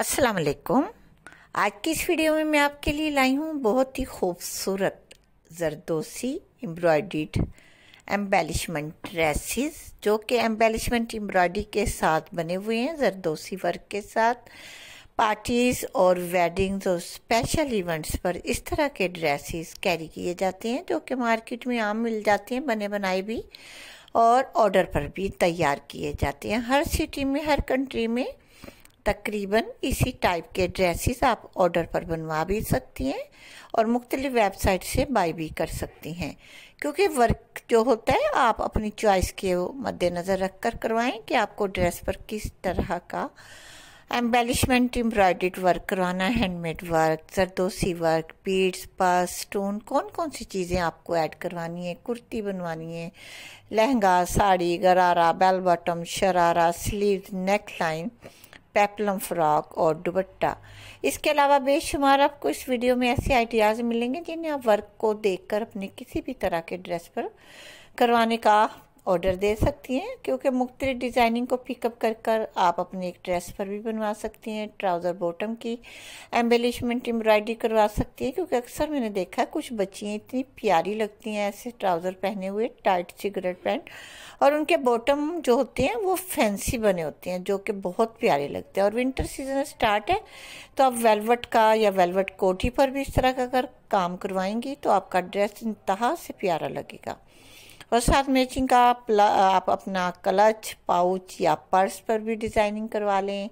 अस्सलाम वालेकुम आज की इस वीडियो में मैं आपके लिए लाई हूँ बहुत ही खूबसूरत जरदोसी एम्ब्रॉयड एम्बेलिशमेंट ड्रेसेस जो कि एम्बेलिशमेंट एम्ब्रॉयडरी के साथ बने हुए हैं जरदोसी वर्क के साथ पार्टीज़ और वेडिंग्स और स्पेशल इवेंट्स पर इस तरह के ड्रेसेस कैरी किए जाते हैं जो कि मार्केट में आम मिल जाते हैं बने बनाए भी और ऑर्डर पर भी तैयार किए जाते हैं हर सिटी में हर कंट्री में तकरीबन इसी टाइप के ड्रेसेस आप ऑर्डर पर बनवा भी सकती हैं और मुख्तलिफ वेबसाइट से बाई भी कर सकती हैं क्योंकि वर्क जो होता है आप अपनी चॉइस के मद्देनज़र रख कर करवाएँ कि आपको ड्रेस पर किस तरह का एम्बेलिशमेंट एम्ब्रॉयड वर्क करवाना handmade work zardozi work beads purse stone कौन कौन सी चीज़ें आपको ऐड करवानी है कुर्ती बनवानी है lehenga sari gharara bell bottom sharara sleeve neck line peplum frock और दुबट्टा इसके अलावा बेशुमार आपको इस वीडियो में ऐसे आइडियाज़ मिलेंगे जिन्हें आप वर्क को देखकर अपने किसी भी तरह के ड्रेस पर करवाने का ऑर्डर दे सकती हैं क्योंकि मुख्तल डिज़ाइनिंग को पिकअप कर कर आप अपने एक ड्रेस पर भी बनवा सकती हैं ट्राउज़र बॉटम की एम्बेलिशमेंट एम्ब्रॉयडरी करवा सकती हैं क्योंकि अक्सर मैंने देखा है कुछ बच्चियाँ इतनी प्यारी लगती हैं ऐसे ट्राउज़र पहने हुए टाइट सिगरेट पैंट और उनके बॉटम जो होते हैं वो फैंसी बने होते हैं जो कि बहुत प्यारे लगते हैं और विंटर सीजन स्टार्ट है तो आप वेलवेट का या वेलवेट कोठी पर भी इस तरह का अगर काम करवाएंगी तो आपका ड्रेस इंतहा से प्यारा लगेगा और साथ मैचिंग का आप अपना क्लच पाउच या पर्स पर भी डिज़ाइनिंग करवा लें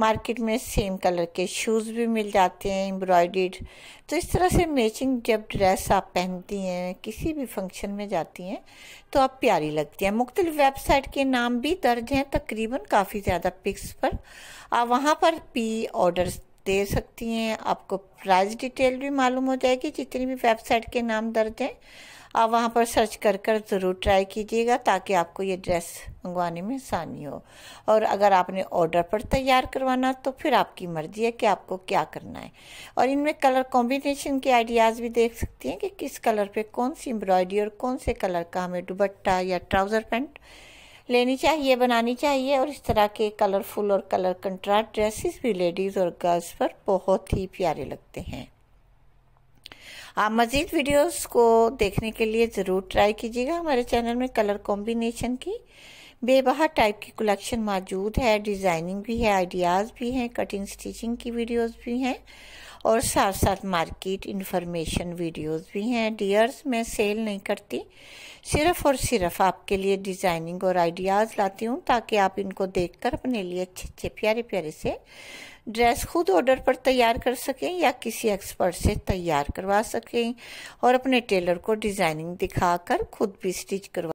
मार्केट में सेम कलर के शूज़ भी मिल जाते हैं एम्ब्रॉयडेड तो इस तरह से मैचिंग जब ड्रेस आप पहनती हैं किसी भी फंक्शन में जाती हैं तो आप प्यारी लगती हैं मुख्तलिफ वेबसाइट के नाम भी दर्ज हैं तकरीबन काफ़ी ज़्यादा पिक्स पर आप वहाँ पर पी ऑर्डर्स दे सकती हैं आपको प्राइस डिटेल भी मालूम हो जाएगी जितनी भी वेबसाइट के नाम दर्ज हैं आप वहाँ पर सर्च कर कर ज़रूर ट्राई कीजिएगा ताकि आपको ये ड्रेस मंगवाने में आसानी हो और अगर आपने ऑर्डर पर तैयार करवाना तो फिर आपकी मर्ज़ी है कि आपको क्या करना है और इनमें कलर कॉम्बिनेशन के आइडियाज़ भी देख सकती हैं कि किस कलर पे कौन सी एम्ब्रॉयडरी और कौन से कलर का हमें दुबट्टा या ट्राउज़र पैंट लेनी चाहिए बनानी चाहिए और इस तरह के कलरफुल और कलर कंट्रास्ट ड्रेसेस भी लेडीज़ और गर्ल्स पर बहुत ही प्यारे लगते हैं आप मज़ीद वीडियोस को देखने के लिए ज़रूर ट्राई कीजिएगा हमारे चैनल में कलर कॉम्बिनेशन की बेबहा टाइप की कलेक्शन मौजूद है डिज़ाइनिंग भी है आइडियाज़ भी हैं कटिंग स्टिचिंग की वीडियोस भी हैं और साथ साथ मार्केट इन्फॉर्मेशन वीडियोस भी हैं डियर्स मैं सेल नहीं करती सिर्फ और सिर्फ आपके लिए डिज़ाइनिंग और आइडियाज़ लाती हूँ ताकि आप इनको देखकर अपने लिए अच्छे अच्छे प्यारे प्यारे से ड्रेस खुद ऑर्डर पर तैयार कर सकें या किसी एक्सपर्ट से तैयार करवा सकें और अपने टेलर को डिज़ाइनिंग दिखाकर खुद भी स्टिच करवा